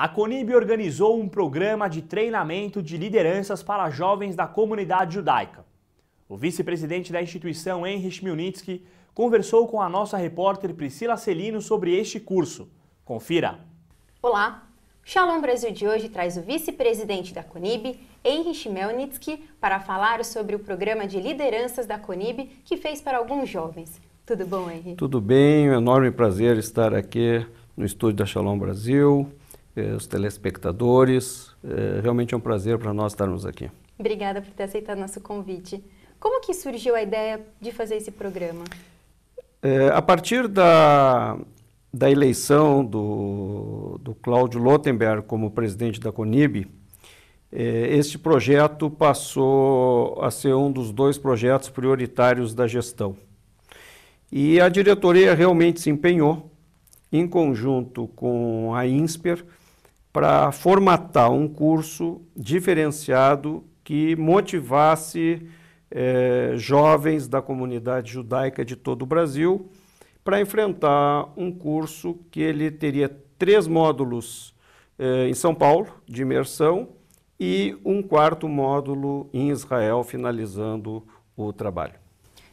A Conib organizou um programa de treinamento de lideranças para jovens da comunidade judaica. O vice-presidente da instituição, Heinrich Melnitsky, conversou com a nossa repórter Priscila Celino sobre este curso. Confira! Olá! Shalom Brasil de hoje traz o vice-presidente da Conib, Heinrich Melnitsky, para falar sobre o programa de lideranças da Conib que fez para alguns jovens. Tudo bom, Henrique? Tudo bem, é um enorme prazer estar aqui no estúdio da Shalom Brasil eh, os telespectadores. Eh, realmente é um prazer para nós estarmos aqui. Obrigada por ter aceitado nosso convite. Como que surgiu a ideia de fazer esse programa? É, a partir da, da eleição do, do Cláudio Lotenberg como presidente da Conib, é, este projeto passou a ser um dos dois projetos prioritários da gestão. E a diretoria realmente se empenhou, em conjunto com a INSPER, para formatar um curso diferenciado que motivasse eh, jovens da comunidade judaica de todo o Brasil para enfrentar um curso que ele teria três módulos eh, em São Paulo de imersão e um quarto módulo em Israel, finalizando o trabalho.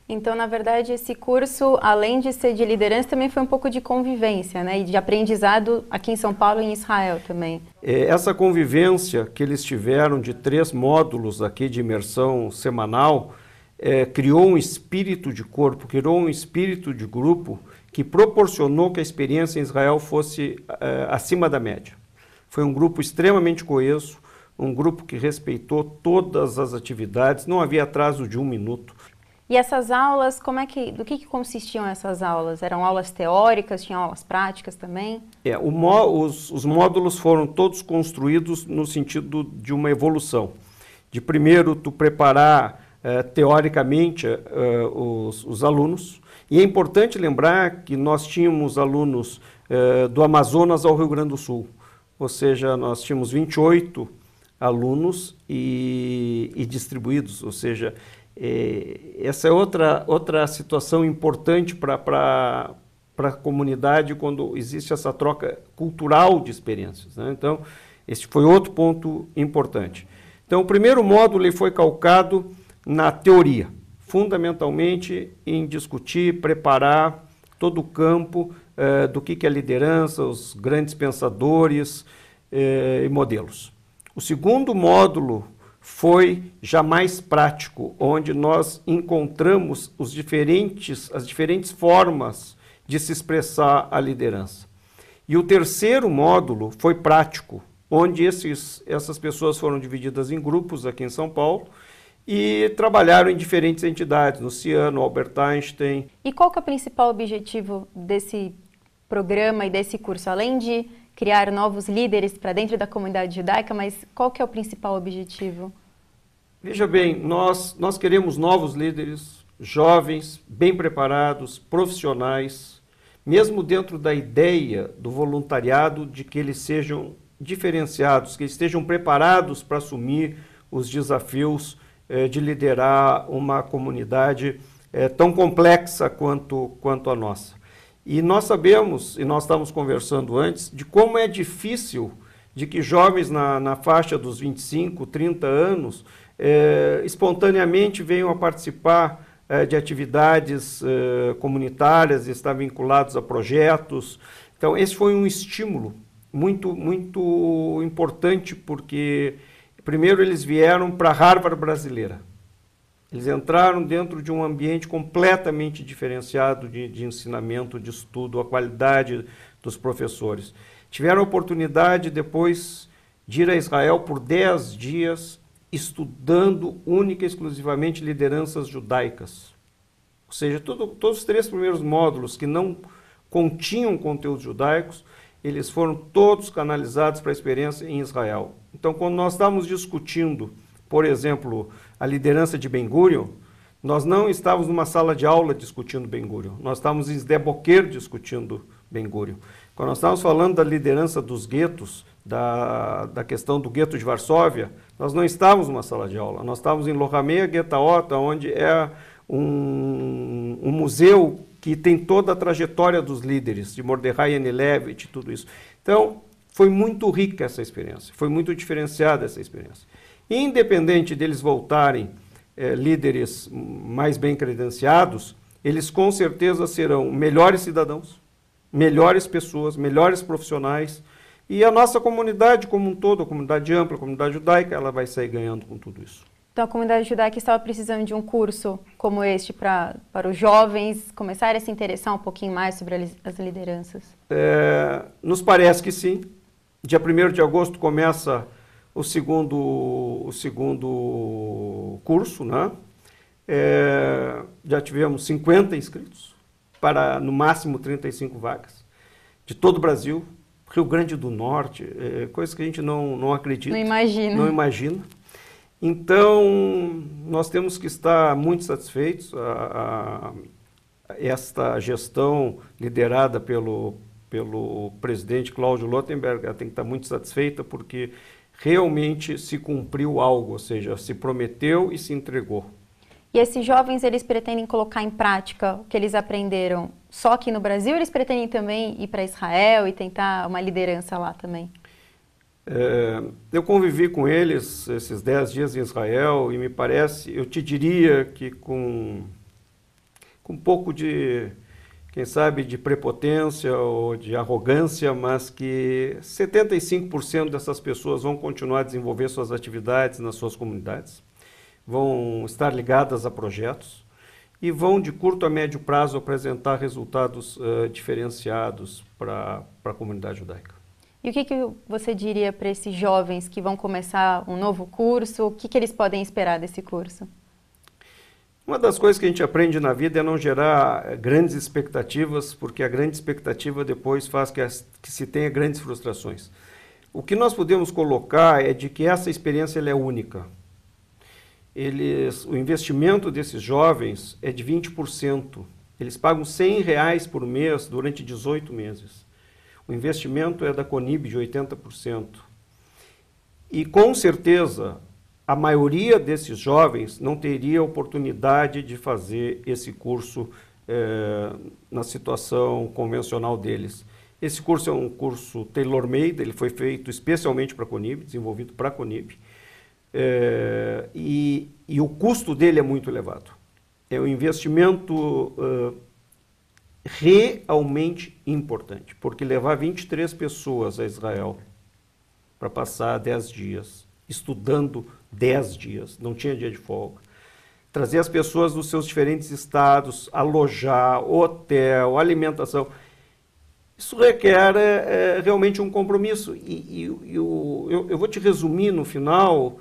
Então, na verdade, esse curso, além de ser de liderança, também foi um pouco de convivência, né? E de aprendizado aqui em São Paulo e em Israel também. É, essa convivência que eles tiveram de três módulos aqui de imersão semanal é, criou um espírito de corpo, criou um espírito de grupo que proporcionou que a experiência em Israel fosse é, acima da média. Foi um grupo extremamente coeso, um grupo que respeitou todas as atividades, não havia atraso de um minuto. E essas aulas, como é que, do que, que, consistiam essas aulas? Eram aulas teóricas, tinham aulas práticas também? É, mó, os, os, módulos foram todos construídos no sentido de uma evolução. De primeiro, tu preparar eh, teoricamente eh, os, os, alunos. E é importante lembrar que nós tínhamos alunos eh, do Amazonas ao Rio Grande do Sul. Ou seja, nós tínhamos 28 alunos e, e distribuídos, ou seja, é, essa é outra, outra situação importante para a comunidade quando existe essa troca cultural de experiências. Né? Então, esse foi outro ponto importante. Então, o primeiro módulo foi calcado na teoria, fundamentalmente em discutir, preparar todo o campo é, do que, que é liderança, os grandes pensadores é, e modelos. O segundo módulo foi já mais prático, onde nós encontramos os diferentes, as diferentes formas de se expressar a liderança. E o terceiro módulo foi prático, onde esses, essas pessoas foram divididas em grupos aqui em São Paulo e trabalharam em diferentes entidades, no Ciano, Albert Einstein. E qual que é o principal objetivo desse programa e desse curso, além de criar novos líderes para dentro da comunidade judaica, mas qual que é o principal objetivo? Veja bem, nós, nós queremos novos líderes, jovens, bem preparados, profissionais, mesmo dentro da ideia do voluntariado de que eles sejam diferenciados, que estejam preparados para assumir os desafios eh, de liderar uma comunidade eh, tão complexa quanto, quanto a nossa. E nós sabemos, e nós estávamos conversando antes, de como é difícil de que jovens na, na faixa dos 25, 30 anos eh, espontaneamente venham a participar eh, de atividades eh, comunitárias, estar vinculados a projetos. Então, esse foi um estímulo muito, muito importante, porque, primeiro, eles vieram para a Harvard brasileira. Eles entraram dentro de um ambiente completamente diferenciado de, de ensinamento, de estudo, a qualidade dos professores. Tiveram a oportunidade depois de ir a Israel por 10 dias estudando única e exclusivamente lideranças judaicas. Ou seja, todos os três primeiros módulos que não continham conteúdos judaicos, eles foram todos canalizados para a experiência em Israel. Então, quando nós estávamos discutindo por exemplo, a liderança de Ben Gurion, nós não estávamos numa sala de aula discutindo Ben Gurion, nós estávamos em Esdeboqueiro discutindo Ben Gurion. Quando nós estávamos falando da liderança dos guetos, da, da questão do gueto de Varsóvia, nós não estávamos numa sala de aula, nós estávamos em Lohameia Getaota, onde é um, um museu que tem toda a trajetória dos líderes, de Mordecai Anilevich e tudo isso. Então, foi muito rica essa experiência, foi muito diferenciada essa experiência. Independente deles voltarem é, líderes mais bem credenciados, eles com certeza serão melhores cidadãos, melhores pessoas, melhores profissionais. E a nossa comunidade como um todo, a comunidade ampla, a comunidade judaica, ela vai sair ganhando com tudo isso. Então, a comunidade judaica estava precisando de um curso como este pra, para os jovens começarem a se interessar um pouquinho mais sobre as lideranças? É, nos parece que sim. Dia 1 de agosto começa o segundo, o segundo curso, né? É, já tivemos 50 inscritos para no máximo 35 vagas de todo o Brasil, Rio Grande do Norte, é, coisa que a gente não, não acredita. Não imagina. Não imagina. Então, nós temos que estar muito satisfeitos. A, a, esta gestão liderada pelo, pelo presidente Cláudio Lottenberg, ela tem que estar muito satisfeita, porque realmente se cumpriu algo, ou seja, se prometeu e se entregou. E esses jovens, eles pretendem colocar em prática o que eles aprenderam só aqui no Brasil? Eles pretendem também ir para Israel e tentar uma liderança lá também? É, eu convivi com eles esses dez dias em Israel e me parece, eu te diria que com, com um pouco de quem sabe de prepotência ou de arrogância, mas que 75% dessas pessoas vão continuar a desenvolver suas atividades nas suas comunidades, vão estar ligadas a projetos e vão, de curto a médio prazo, apresentar resultados uh, diferenciados para a comunidade judaica. E o que, que você diria para esses jovens que vão começar um novo curso? O que, que eles podem esperar desse curso? Uma das coisas que a gente aprende na vida é não gerar eh, grandes expectativas, porque a grande expectativa depois faz que, as, que se tenha grandes frustrações. O que nós podemos colocar é de que essa experiência é única. Eles, o investimento desses jovens é de 20%. Eles pagam 100 reais por mês durante 18 meses. O investimento é da Conib de 80%. E com certeza a maioria desses jovens não teria oportunidade de fazer esse curso é, na situação convencional deles. Esse curso é um curso tailor-made, ele foi feito especialmente para a Conib, desenvolvido para a Conib, é, e, e, o custo dele é muito elevado. É um investimento eh, realmente importante, porque levar 23 pessoas a Israel para passar 10 dias estudando dez dias, não tinha dia de folga. Trazer as pessoas dos seus diferentes estados, alojar, hotel, alimentação. Isso requer é, é, realmente um compromisso. E, e, e o, eu, eu, vou te resumir no final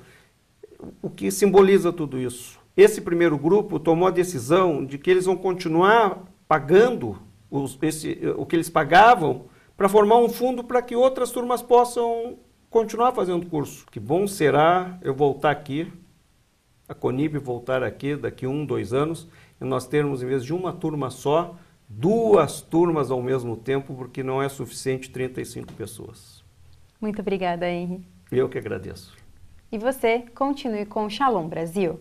o que simboliza tudo isso. Esse primeiro grupo tomou a decisão de que eles vão continuar pagando os, esse, o que eles pagavam para formar um fundo para que outras turmas possam continuar fazendo curso. Que bom será eu voltar aqui, a Conib voltar aqui daqui um, dois anos, e nós termos, em vez de uma turma só, duas turmas ao mesmo tempo, porque não é suficiente 35 pessoas. Muito obrigada, Henry. Eu que agradeço. E você, continue com o Shalom Brasil.